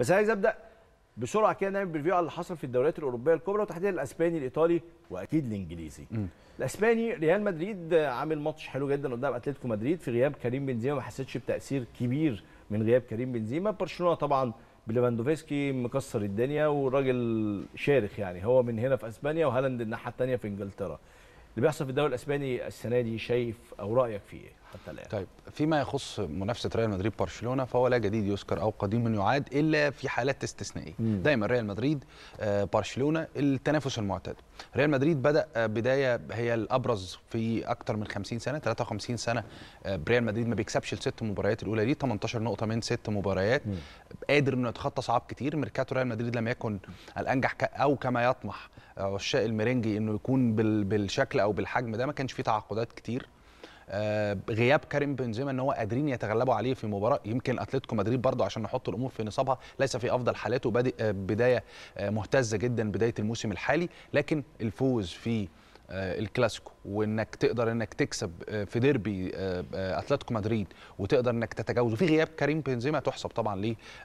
بس عايز ابدا بسرعه كده نعمل بريفيو على اللي حصل في الدوريات الاوروبيه الكبرى وتحديدا الاسباني الايطالي واكيد الانجليزي م. الاسباني ريال مدريد عامل ماتش حلو جدا قدام اتلتيكو مدريد في غياب كريم بنزيما ما حسيتش بتاثير كبير من غياب كريم بنزيما برشلونه طبعا بليفاندوفسكي مكسر الدنيا وراجل شارخ يعني هو من هنا في اسبانيا وهالاند الناحيه الثانيه في انجلترا اللي بيحصل في الدوري الاسباني السنه دي شايف او رايك فيه ايه حتى الان طيب فيما يخص منافسه ريال مدريد برشلونه فهو لا جديد يذكر او قديم يعاد الا في حالات استثنائيه دايما ريال مدريد آه، برشلونه التنافس المعتاد ريال مدريد بدا آه، بدايه هي الابرز في اكثر من 50 سنه 53 سنه آه، ريال مدريد ما بيكسبش الست مباريات الاولى دي 18 نقطه من ست مباريات مم. قادر انه يتخطى صعاب كتير ميركاتو ريال مدريد لم يكن الانجح او كما يطمح عشاق الميرينجي انه يكون بالشكل او بالحجم ده ما كانش فيه تعاقدات كتير آه، غياب كريم بنزيما ان هو قادرين يتغلبوا عليه في مباراه يمكن اتلتيكو مدريد برضه عشان نحط الامور في نصابها ليس في افضل حالاته بادئ آه، بدايه آه، مهتزه جدا بدايه الموسم الحالي لكن الفوز في آه، الكلاسيكو وانك تقدر انك تكسب آه، في ديربي آه، اتلتيكو مدريد وتقدر انك تتجاوزه في غياب كريم بنزيما تحسب طبعا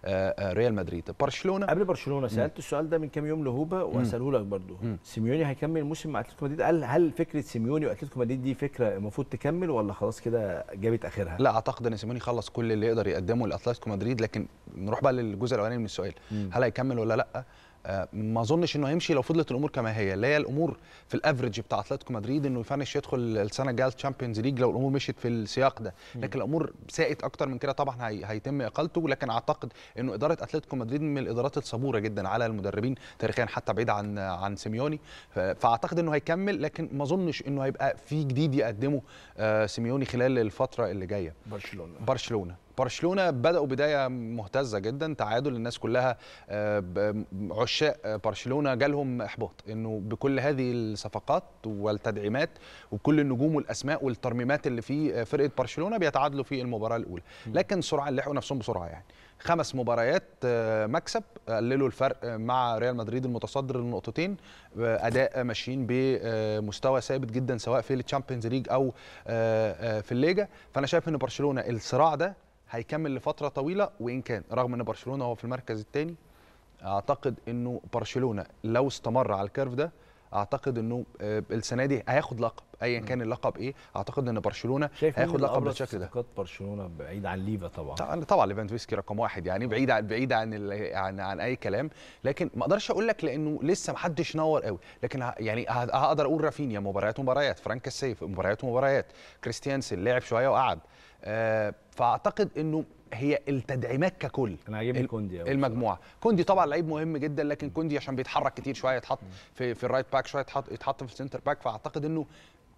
لريال مدريد برشلونه قبل برشلونه سالت م. السؤال ده من كام يوم لهوبا واساله لك برضو م. سيميوني هيكمل الموسم مع اتلتيكو مدريد قال هل فكره سيميوني واتلتيكو مدريد دي فكره المفروض تكمل ولا خلاص كده جابت اخرها لا اعتقد ان سيميوني خلص كل اللي يقدر يقدمه لاتلتيكو مدريد لكن نروح بقى للجزء الاولاني من السؤال م. هل هيكمل ولا لا آه، ما اظنش انه هيمشي لو فضلت الامور كما هي اللي هي الامور في الافريج بتاع اتلتيكو مدريد انه يفنش يدخل السنه الجايه تشامبيونز ليج لو الامور مشيت في السياق ده لكن الامور ساءت اكتر من كده طبعا هيتم اقالته لكن اعتقد انه اداره اتلتيكو مدريد من الادارات الصبوره جدا على المدربين تاريخيا حتى بعيد عن عن سيميوني فاعتقد انه هيكمل لكن ما اظنش انه هيبقى في جديد يقدمه آه، سيميوني خلال الفتره اللي جايه برشلونه برشلونه برشلونه بداوا بدايه مهتزه جدا تعادل الناس كلها آه، عشاق آه، برشلونه جالهم احباط انه بكل هذه الصفقات والتدعيمات وكل النجوم والاسماء والترميمات اللي في آه، فرقه برشلونه بيتعادلوا في المباراه الاولى لكن سرعه لحقوا نفسهم بسرعه يعني خمس مباريات مكسب قللوا الفرق مع ريال مدريد المتصدر النقطتين اداء ماشيين بمستوى ثابت جدا سواء في التشامبيونز ليج او في الليجا فانا شايف ان برشلونه الصراع ده هيكمل لفتره طويله وان كان رغم ان برشلونه هو في المركز الثاني اعتقد انه برشلونه لو استمر على الكيرف ده اعتقد انه آه، السنه دي هياخد لقب ايا كان اللقب ايه اعتقد ان برشلونه هياخد لقب بالشكل ده شايف برشلونه بعيد عن ليفا طبعا طبعا ليفاندوفسكي رقم واحد يعني آه. بعيد عن بعيد عن عن, عن اي كلام لكن ما اقدرش اقول لك لانه لسه ما حدش نور قوي لكن يعني هقدر اقول رافينيا مباريات مباريات فرانك السيف مباريات مباريات كريستيانسن لعب شويه وقعد آه، فاعتقد انه هي التدعيمات ككل انا عاجبني كوندي المجموعه كوندي طبعا لعيب مهم جدا لكن كوندي عشان بيتحرك كتير شويه يتحط في في الرايت باك شويه يتحط يتحط في السنتر باك فاعتقد انه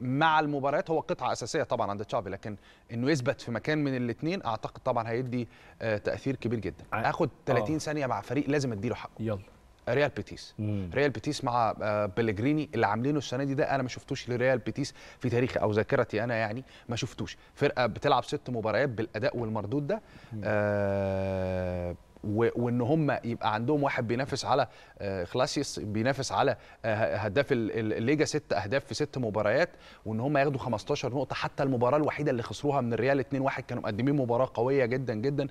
مع المباريات هو قطعه اساسيه طبعا عند تشافي لكن انه يثبت في مكان من الاثنين اعتقد طبعا هيدي آه، تاثير كبير جدا اخد 30 آه. ثانيه مع فريق لازم اديله حقه يلا ريال بيتيس مم. ريال بيتيس مع آه، بلغريني اللي عاملينه السنه دي ده انا ما شفتوش لريال بيتيس في تاريخي او ذاكرتي انا يعني ما شفتوش فرقه بتلعب ست مباريات بالاداء والمردود ده آه وان هم يبقى عندهم واحد بينافس على خلاسيس آه، بينافس على آه، هداف الليجا ست اهداف في ست مباريات وان هم ياخدوا 15 نقطه حتى المباراه الوحيده اللي خسروها من الريال 2-1 كانوا مقدمين مباراه قويه جدا جدا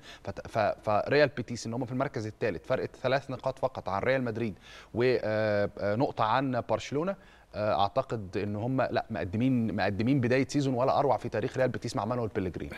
فريال بيتيس ان هم في المركز الثالث فرقت ثلاث نقاط فقط عن ريال مدريد ونقطه آه، عن برشلونه اعتقد ان هم لا مقدمين مقدمين بدايه سيزون ولا اروع في تاريخ ريال بيتيس مع مانويل بيلجرين